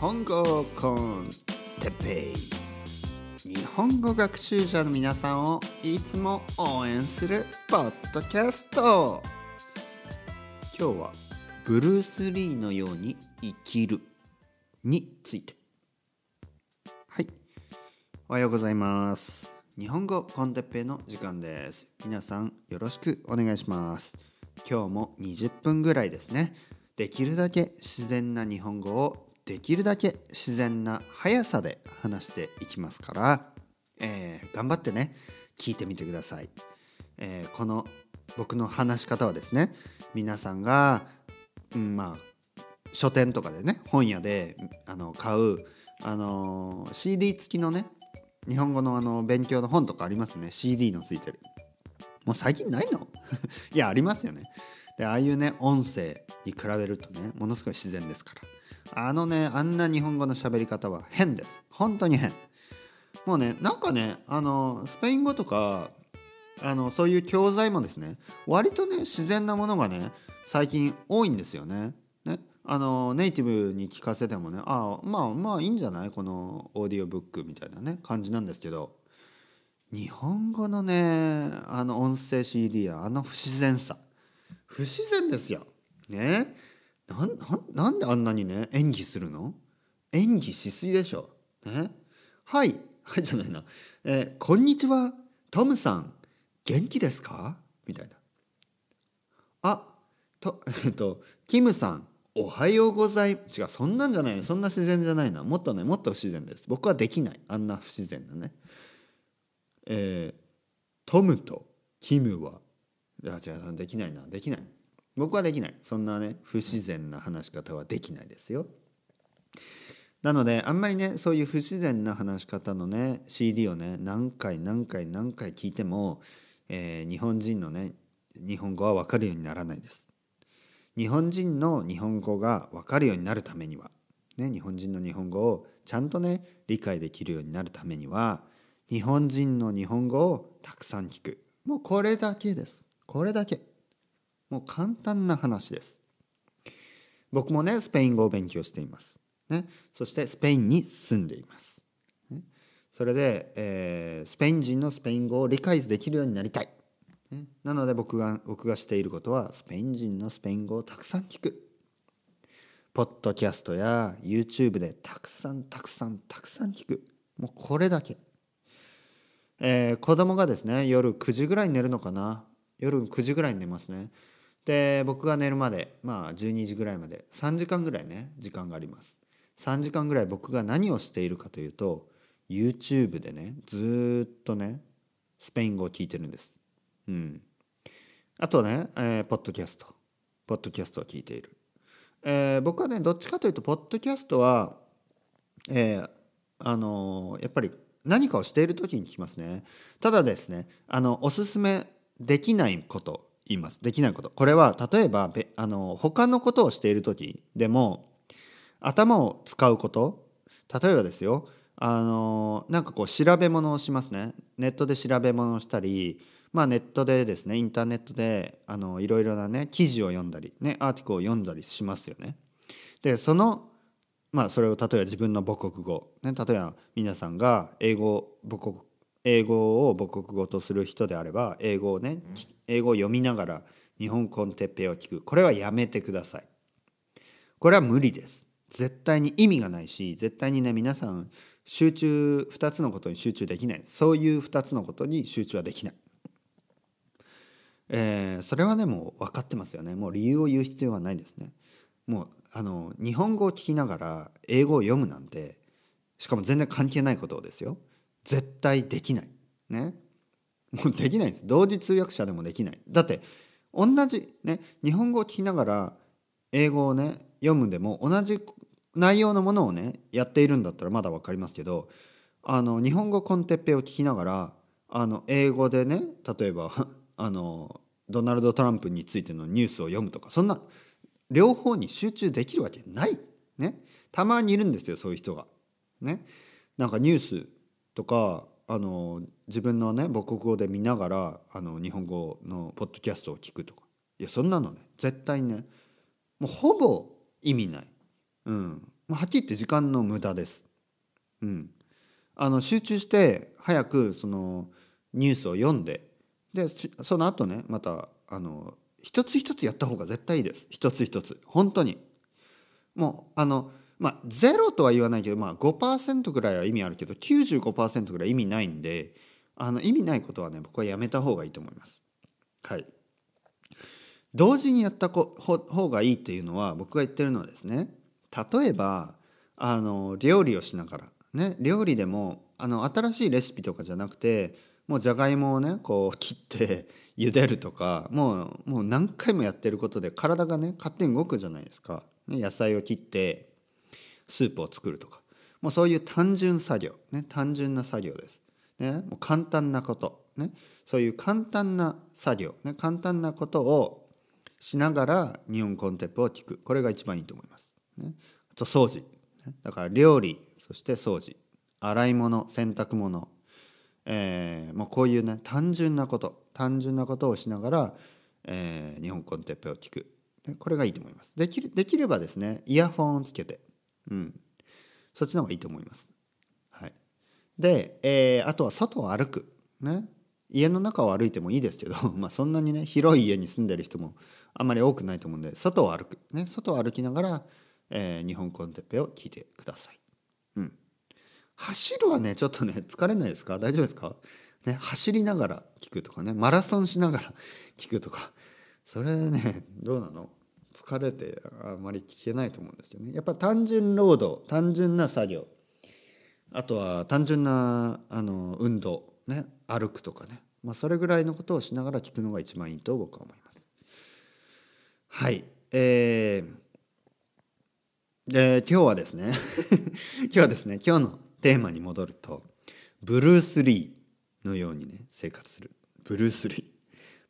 本語コンテペイ日本語学習者の皆さんをいつも応援するポッドキャスト今日はブルース・リーのように生きるについてはいおはようございます日本語コンテッペイの時間です皆さんよろしくお願いします今日も20分ぐらいですねできるだけ自然な日本語をできるだけ自然な速さで話していきますから、えー、頑張ってね聞いてみてください、えー、この僕の話し方はですね皆さんが、うん、まあ書店とかでね本屋であの買う、あの CD 付きのね日本語のあの勉強の本とかありますね CD のついてるもう最近ないの いやありますよねでああいうね音声に比べるとねものすごい自然ですからあのねあんな日本語の喋り方は変です本当に変もうねなんかねあのスペイン語とかあのそういう教材もですね割とね自然なものがね最近多いんですよね。ねあのネイティブに聞かせてもねああまあまあいいんじゃないこのオーディオブックみたいなね感じなんですけど日本語のねあの音声 CD やあの不自然さ不自然ですよ。ねなんなんであんなにね演技するの演技しすぎでしょ。ね、はい はいじゃないな、えー、こんにちはトムさん元気ですか?」みたいな。あと えっとキムさんおはようござい違うそんなんじゃないそんな自然じゃないなもっとねもっと不自然です僕はできないあんな不自然なねえー、トムとキムはいや違うできないなできない僕はできないそんなね不自然な話し方はできないですよなのであんまりねそういう不自然な話し方のね CD をね何回何回何回聞いても、えー、日本人のね日本語は分かるようにならないです日本人の日本語が分かるようになるためには、ね、日本人の日本語をちゃんとね理解できるようになるためには日本人の日本語をたくさん聞くもうこれだけですこれだけ。もう簡単な話です僕もねスペイン語を勉強しています、ね、そしてスペインに住んでいます、ね、それで、えー、スペイン人のスペイン語を理解できるようになりたい、ね、なので僕が僕がしていることはスペイン人のスペイン語をたくさん聞くポッドキャストや YouTube でたくさんたくさんたくさん聞くもうこれだけ、えー、子供がですね夜9時ぐらい寝るのかな夜9時ぐらいに寝ますねで僕が寝るまでまあ12時ぐらいまで3時間ぐらいね時間があります3時間ぐらい僕が何をしているかというと YouTube でねずっとねスペイン語を聞いてるんですうんあとね、えー、ポッドキャストポッドキャストを聞いている、えー、僕はねどっちかというとポッドキャストはえー、あのー、やっぱり何かをしている時に聞きますねただですねあのおすすめできないこと言いますできないことこれは例えばあの他のことをしている時でも頭を使うこと例えばですよあのなんかこう調べ物をしますねネットで調べ物をしたりまあネットでですねインターネットであのいろいろなね記事を読んだりねアーティクを読んだりしますよねでそのまあそれを例えば自分の母国語ね例えば皆さんが英語母国英語を母国語とする人であれば英語をね、英語を読みながら日本コンテッペを聞くこれはやめてくださいこれは無理です絶対に意味がないし絶対にね皆さん集中2つのことに集中できないそういう2つのことに集中はできない、えー、それはねもう分かってますよねもう理由を言う必要はないですねもうあの日本語を聞きながら英語を読むなんてしかも全然関係ないことですよ絶対できない。ね。もうできないです。同時通訳者でもできない。だって、同じ、ね、日本語を聞きながら、英語をね、読むでも、同じ内容のものをね、やっているんだったらまだ分かりますけど、あの、日本語コンテッペを聞きながら、あの、英語でね、例えば、あの、ドナルド・トランプについてのニュースを読むとか、そんな、両方に集中できるわけない。ね。たまにいるんですよ、そういう人が。ね。なんかニュースとかあの自分のね母国語で見ながらあの日本語のポッドキャストを聞くとかいやそんなのね絶対ねもうほぼ意味ない、うん、はっきり言って時間の無駄です。うん、あの集中して早くそのニュースを読んででその後ねまたあの一つ一つやった方が絶対いいです一つ一つ本当にもうあのまあ、ゼロとは言わないけど、まあ5、ぐらいは意味あるけど95%ぐらい意味ないんであの意味ないことはね僕はやめた方がいいと思います。はい、同時にやったこほ方がいいっていうのは僕が言ってるのはですね例えばあの料理をしながら、ね、料理でもあの新しいレシピとかじゃなくてもうじゃがいもをねこう切って茹でるとかもうもう何回もやってることで体がね勝手に動くじゃないですか。ね、野菜を切ってスープを作るとかもうそういう単純作業、ね、単純な作業です。ね、もう簡単なこと、ね、そういう簡単な作業、ね、簡単なことをしながら日本コンテップを聞くこれが一番いいと思います。ね、あと掃除、ね、だから料理そして掃除洗い物洗濯物、えー、もうこういうね単純なこと単純なことをしながら、えー、日本コンテップを聞く、ね、これがいいと思いますできできればですねイヤホンをつけてうん、そっちの方がいいと思います。はい、で、えー、あとは外を歩く、ね、家の中を歩いてもいいですけど、まあ、そんなにね広い家に住んでる人もあんまり多くないと思うんで外を歩く、ね、外を歩きながら、えー、日本コンテッペを聞いてください。うん、走るはねちょっとね疲れないですか大丈夫ですか、ね、走りながら聞くとかねマラソンしながら聞くとかそれねどうなの疲れてあまり聞けないと思うんですよね。やっぱ単純労働単純な作業あとは単純なあの運動、ね、歩くとかね、まあ、それぐらいのことをしながら聞くのが一番いいと僕は思います。はいえー、で今日はですね 今日はですね今日のテーマに戻るとブルース・リーのようにね生活するブルース・リー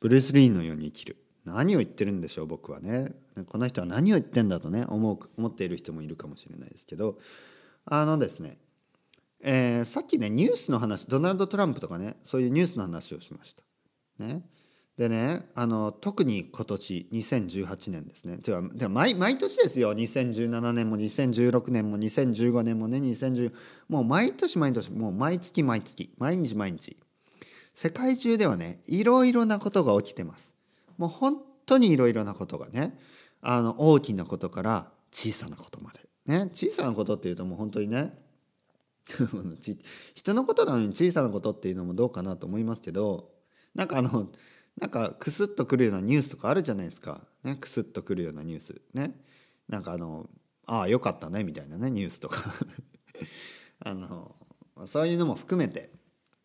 ブルース・リーのように生きる何を言ってるんでしょう僕はねこの人は何を言ってんだとね思う思っている人もいるかもしれないですけどあのですね、えー、さっきねニュースの話ドナルド・トランプとかねそういうニュースの話をしました。ね、でねあの特に今年2018年ですね毎毎年ですよ2017年も2016年も2015年もね2010もう毎年毎年もう毎月毎月毎日毎日世界中ではねいろいろなことが起きてます。もう本当にいろいろなことがねあの大きなことから小さなことまで、ね、小さなことっていうともう本当にね 人のことなのに小さなことっていうのもどうかなと思いますけどなんかあのなんかクスッとくるようなニュースとかあるじゃないですか、ね、クスッとくるようなニュースねなんかあのああよかったねみたいなねニュースとか あのそういうのも含めて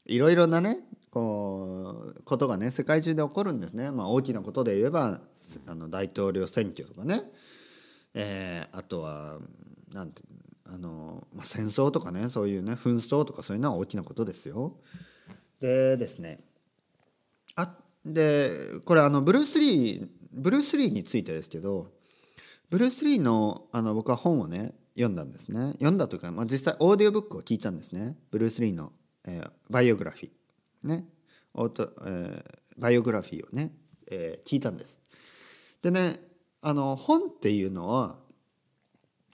いろいろなねこうことがね世界中で起こるんですね、まあ、大きなことで言えばあの大統領選挙とかね、えー、あとはなんてあの、まあ、戦争とかねそういうね紛争とかそういうのは大きなことですよ。でですねあでこれあのブルース・リーブルース・リーについてですけどブルース・リーのあの僕は本をね読んだんですね読んだというか、まあ、実際オーディオブックを聞いたんですねブルース・リーの、えー、バイオグラフィー。ねオト、えー、バイオグラフィーをね、えー、聞いたんです。でねあの本っていうのは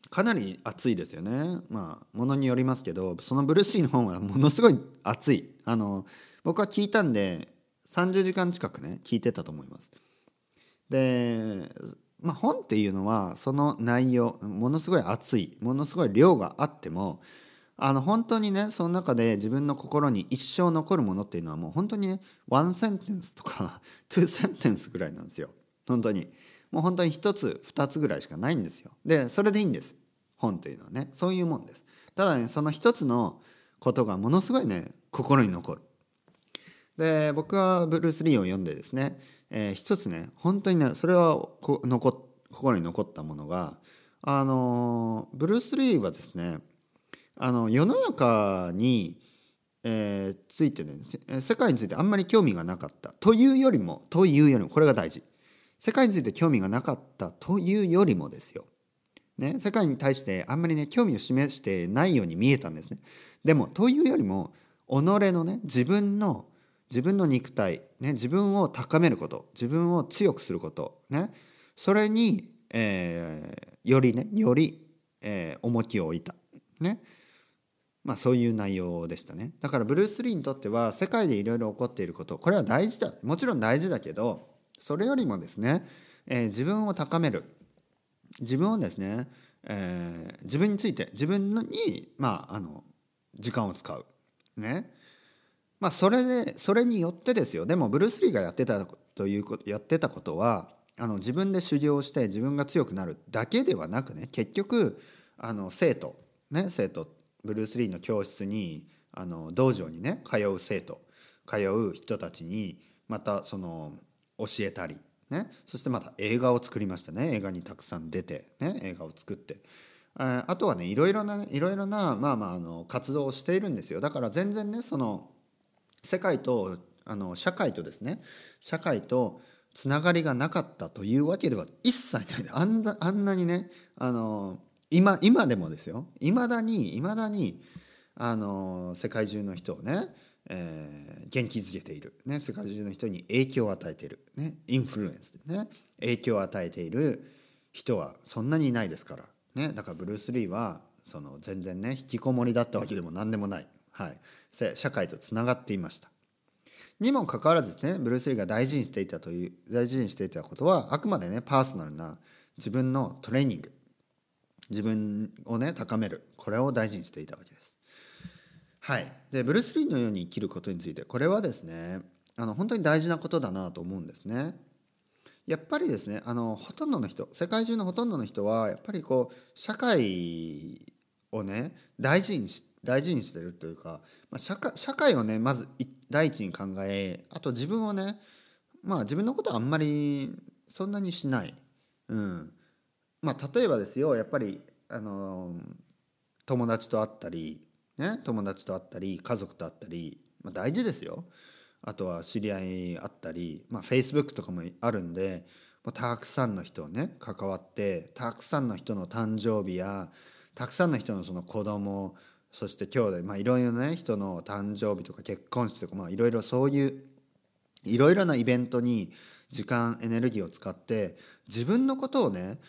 かなり熱いですよねまあものによりますけどそのブルーシーの本はものすごい熱いあの僕は聞いたんで30時間近くね聞いてたと思います。でまあ、本っていうのはその内容ものすごい熱いものすごい量があってもあの本当にねその中で自分の心に一生残るものっていうのはもう本当にねワンセンテンスとか ツーセンテンスぐらいなんですよ本当にもう本当に1つ2つぐらいしかないんですよでそれでいいんです本というのはねそういうもんですただねその1つのことがものすごいね心に残るで僕はブルース・リーを読んでですね、えー、一つね本当にねそれはこ残心に残ったものがあのブルース・リーはですねあの世の中に、えー、ついてね世界についてあんまり興味がなかったというよりもというよりもこれが大事世界について興味がなかったというよりもですよ、ね、世界に対してあんまりね興味を示してないように見えたんですねでもというよりも己のね自分の自分の肉体、ね、自分を高めること自分を強くすること、ね、それに、えー、よりねより、えー、重きを置いた、ね、まあ、そういう内容でしたねだからブルース・リーにとっては世界でいろいろ起こっていることこれは大事だもちろん大事だけどそれよりもですね、えー、自分を高める自分をですね、えー、自分について自分に、まあ、あの時間を使うねまあそれでそれによってですよでもブルース・リーがやってたということやってたことはあの自分で修行して自分が強くなるだけではなくね結局あの生徒ね生徒ブルース・リーの教室にあの道場にね通う生徒通う人たちにまたその教えたり、ね、そしてまた映画を作りましたね映画にたくさん出て、ね、映画を作って。あとはねいろいろないろいろな、まあまあ、あの活動をしているんですよだから全然ねその世界とあの社会とですね社会とつながりがなかったというわけでは一切ないあんなあんなにねあの今今でもですよいまだにいまだにあの世界中の人をね、えー、元気づけている、ね、世界中の人に影響を与えている、ね、インフルエンスでね影響を与えている人はそんなにいないですから、ね、だからブルース・リーはその全然ね引きこもりだったわけでも何でもない、はい、社会とつながっていました。にもかかわらずですねブルース・リーが大事にしていたという大事にしていたことはあくまでねパーソナルな自分のトレーニング自分をね高めるこれを大事にしていたわけです。はい、でブルース・リーのように生きることについてこれはですねあの本当に大事なことだなと思うんですね。やっぱりですねあのほとんどの人世界中のほとんどの人はやっぱりこう社会をね大事にし大事にしてるというか、まあ、社会をねまず第一に考えあと自分をねまあ自分のことはあんまりそんなにしない、うん、まあ、例えばですよやっぱりあの友達と会ったり、ね、友達と会ったり家族と会ったり、まあ、大事ですよあとは知り合いあったり、まェイスブックとかもあるんでまたくさんの人をね関わってたくさんの人の誕生日やたくさんの人のその子供そして兄弟まあいろいろなね人の誕生日とか結婚式とかまあいろいろそういういろいろなイベントに時間エネルギーを使って自分のことをね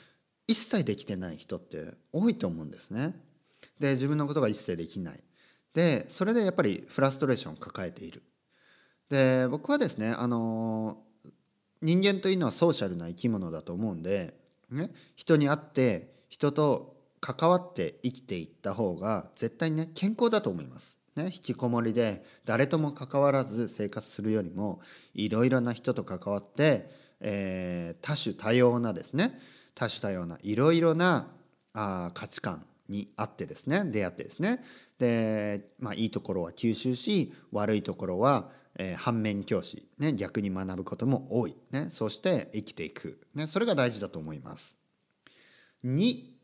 一切できてない人って多いと思うんですね。で自分のことが一切できない。でそれでやっぱりフラストレーションを抱えている。で僕はですねあの人間というのはソーシャルな生き物だと思うんで、ね、人に会って人と関わって生きていった方が絶対にね健康だと思います。ね、引きこもりで誰とも関わらず生活するよりもいろいろな人と関わって、えー、多種多様なですね多種多様ないろいろなあ価値観にあってですね出会ってですねで、まあ、いいところは吸収し悪いところは、えー、反面教師、ね、逆に学ぶことも多い、ね、そして生きていく、ね、それが大事だと思います。2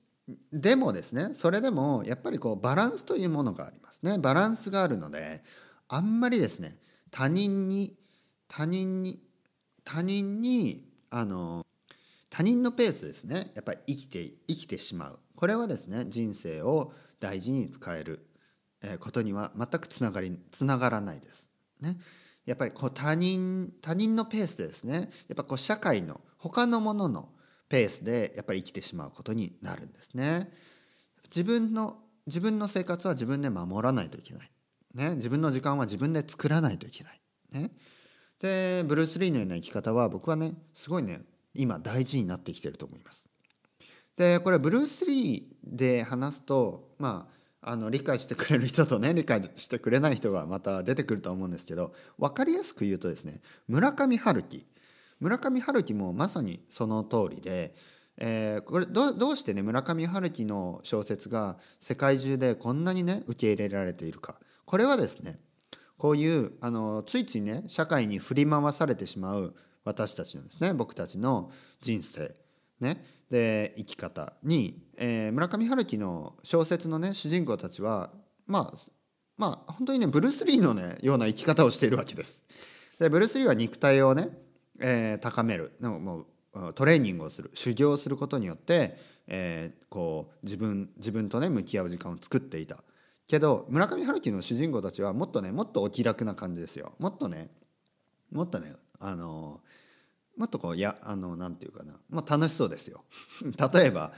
でもですねそれでもやっぱりこうバランスというものがありますねバランスがあるのであんまりですね他人に他人に他人にあの他人のペースですねやっぱり生きて生きてしまうこれはですね人生を大事に使えることには全くつながりつながらないです。ね、やっぱりこう他人他人のペースでですねやっぱこう社会の他のもののペースでやっぱり生きてしまうことになるんですね。自分の自分の生活は自分で守らないといけない。ね、自分の時間は自分で作らないといけない。ね、でブルース・リーのような生き方は僕はねすごいね今大事になってきてると思います。でこれブルース・リーで話すとまああの理解してくれる人とね理解してくれない人がまた出てくるとは思うんですけど分かりやすく言うとですね村上春樹村上春樹もまさにその通りで、えー、これどうしてね村上春樹の小説が世界中でこんなにね受け入れられているかこれはですねこういうあのついついね社会に振り回されてしまう私たちのですね僕たちの人生ねで生き方に、えー、村上春樹の小説のね主人公たちはまあまあ本当にねブルース・リーのねような生き方をしているわけです。でブルース・リーは肉体をね、えー、高めるでももうトレーニングをする修行をすることによって、えー、こう自分自分とね向き合う時間を作っていた。けど村上春樹の主人公たちはもっとねもっとお気楽な感じですよもっとねもっとねあのー、もっとやあのなんていうかな、まあ、楽しそうですよ 例えば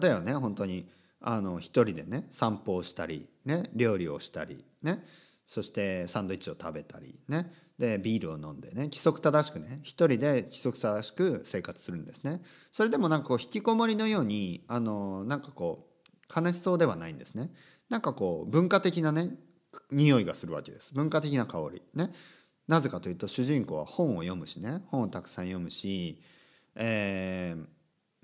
例えばね本当にあ一人でね散歩をしたり、ね、料理をしたり、ね、そしてサンドイッチを食べたり、ね、でビールを飲んでね規則正しくね一人で規則正しく生活するんですねそれでもなんかこう引きこもりのようにあのなんかこう悲しそうではないんですねなんかこう文化的なね匂いがするわけです文化的な香りねなぜかというと主人公は本を読むしね本をたくさん読むし、え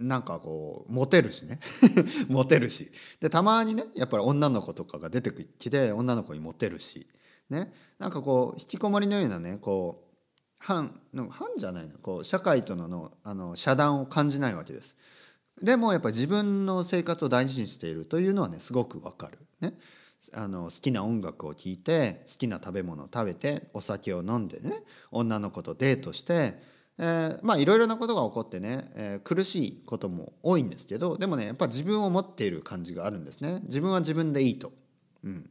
ー、なんかこうモテるしね モテるしでたまにねやっぱり女の子とかが出てきて女の子にモテるし、ね、なんかこう引きこもりのようなねこう反反じゃないのこう社会とののあの遮断を感じないわけです。でもやっぱり自分の生活を大事にしているというのはねすごくわかる。ね、あの好きな音楽を聴いて好きな食べ物を食べてお酒を飲んでね女の子とデートして、えー、まあいろいろなことが起こってね、えー、苦しいことも多いんですけどでもねやっぱ自分を持っている感じがあるんですね自分は自分でいいと。うん、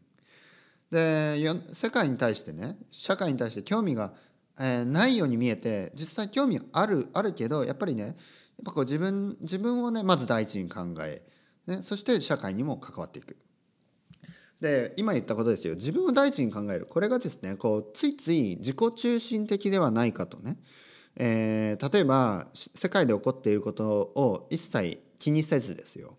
で世界に対してね社会に対して興味が、えー、ないように見えて実際興味あるあるけどやっぱりねやっぱこう自分自分をねまず第一に考え、ね、そして社会にも関わっていく。で今言ったことですよ自分を第一に考えるこれがですねこうついつい自己中心的ではないかとね、えー、例えば世界で起こっていることを一切気にせずですよ、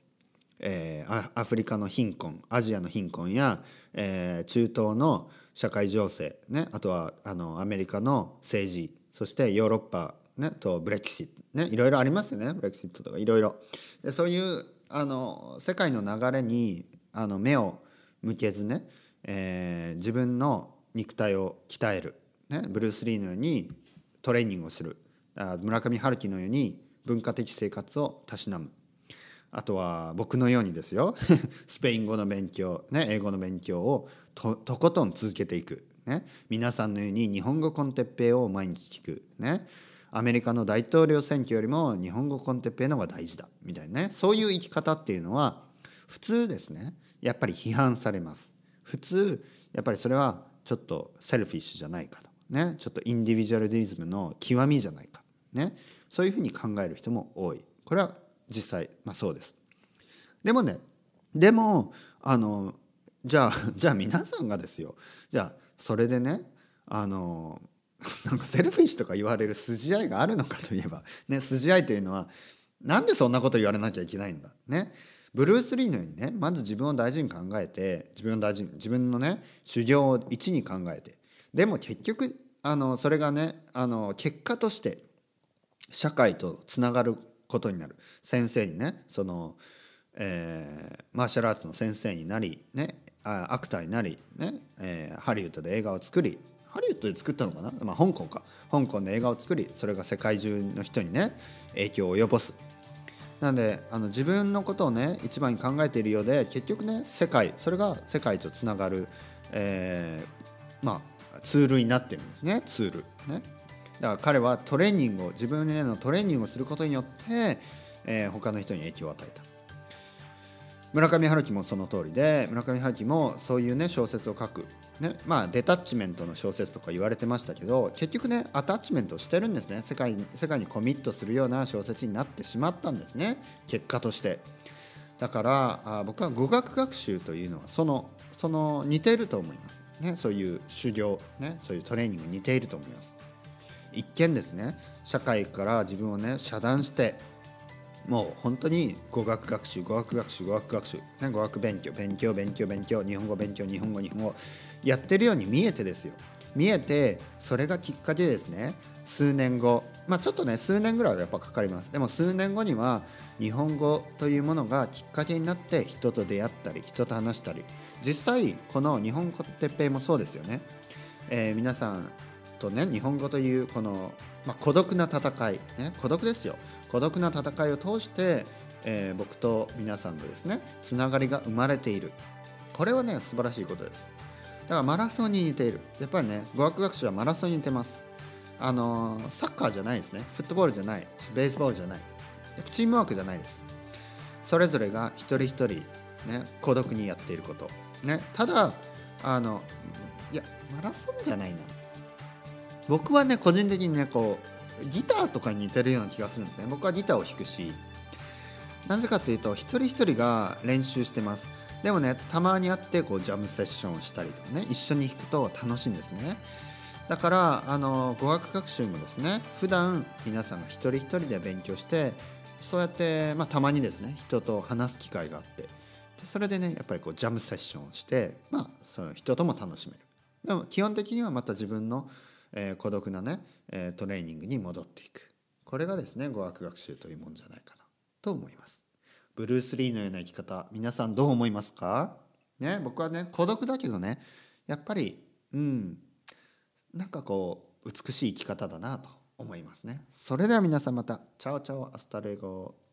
えー、アフリカの貧困アジアの貧困や、えー、中東の社会情勢、ね、あとはあのアメリカの政治そしてヨーロッパ、ね、とブレキシット、ね、いろいろありますよねブレキシットとかいろいろでそういうあの世界の流れにあの目を向けずね、えー、自分の肉体を鍛える、ね、ブルース・リーのようにトレーニングをするあ村上春樹のように文化的生活をたしなむあとは僕のようにですよ スペイン語の勉強、ね、英語の勉強をとことん続けていく、ね、皆さんのように日本語コンテッペイを毎日聞く、ね、アメリカの大統領選挙よりも日本語コンテッペイの方が大事だみたいなねそういう生き方っていうのは普通ですねやっぱり批判されます普通やっぱりそれはちょっとセルフィッシュじゃないかとねちょっとインディビジュアルディズムの極みじゃないかねそういうふうに考える人も多いこれは実際、まあ、そうですでもねでもあのじゃあ じゃあ皆さんがですよじゃあそれでねあの なんかセルフィッシュとか言われる筋合いがあるのかといえば、ね、筋合いというのはなんでそんなこと言われなきゃいけないんだねブルース・リーのようにねまず自分を大事に考えて自分を大事に自分のね修行を一に考えてでも結局あのそれがねあの結果として社会とつながることになる先生にねその、えー、マーシャルアーツの先生になり、ね、アクターになりね、えー、ハリウッドで映画を作りハリウッドで作ったのかな、まあ、香港か香港で映画を作りそれが世界中の人にね影響を及ぼすなんであの自分のことをね一番に考えているようで結局ね世界それが世界とつながる、えー、まあ、ツールになってるんですねツールねだから彼はトレーニングを自分へのトレーニングをすることによって、えー、他の人に影響を与えた村上春樹もその通りで村上春樹もそういうね小説を書くねまあ、デタッチメントの小説とか言われてましたけど結局ねアタッチメントしてるんですね世界世界にコミットするような小説になってしまったんですね結果としてだからあ僕は語学学習というのはそのその似ていると思います、ね、そういう修行、ね、そういうトレーニング似ていると思います一見ですね社会から自分をね遮断してもう本当に語学学習語学学習語学学習語学勉強勉強勉強勉強日本語勉強日本語日本語やってるように見えてですよ見えてそれがきっかけですね数年後まあちょっとね数年ぐらいはやっぱかかりますでも数年後には日本語というものがきっかけになって人と出会ったり人と話したり実際この日本語鉄平もそうですよね、えー、皆さんとね日本語というこの、まあ、孤独な戦い、ね、孤独ですよ孤独な戦いを通して、えー、僕と皆さんのですねつながりが生まれているこれはね素晴らしいことですだからマラソンに似ているやっぱりね語学学習はマラソンに似てますあのー、サッカーじゃないですねフットボールじゃないベースボールじゃないチームワークじゃないですそれぞれが一人一人、ね、孤独にやっていること、ね、ただあのいやマラソンじゃないな僕はね個人的にねこうギターとかに似てるような気がするんですね僕はギターを弾くしなぜかというと一人一人が練習してますでもねたまに会ってこうジャムセッションをしたりとかね一緒に弾くと楽しいんですねだからあの語学学習もですね普段皆さんが一人一人で勉強してそうやって、まあ、たまにですね人と話す機会があってでそれでねやっぱりこうジャムセッションをして、まあ、その人とも楽しめるでも基本的にはまた自分の、えー、孤独なねえトレーニングに戻っていくこれがですね語学学習というもんじゃないかなと思いますブルース・リーのような生き方皆さんどう思いますかね僕はね孤独だけどねやっぱりうんなんかこう美しい生き方だなと思いますねそれでは皆さんまたチャオチャオアスタルエゴ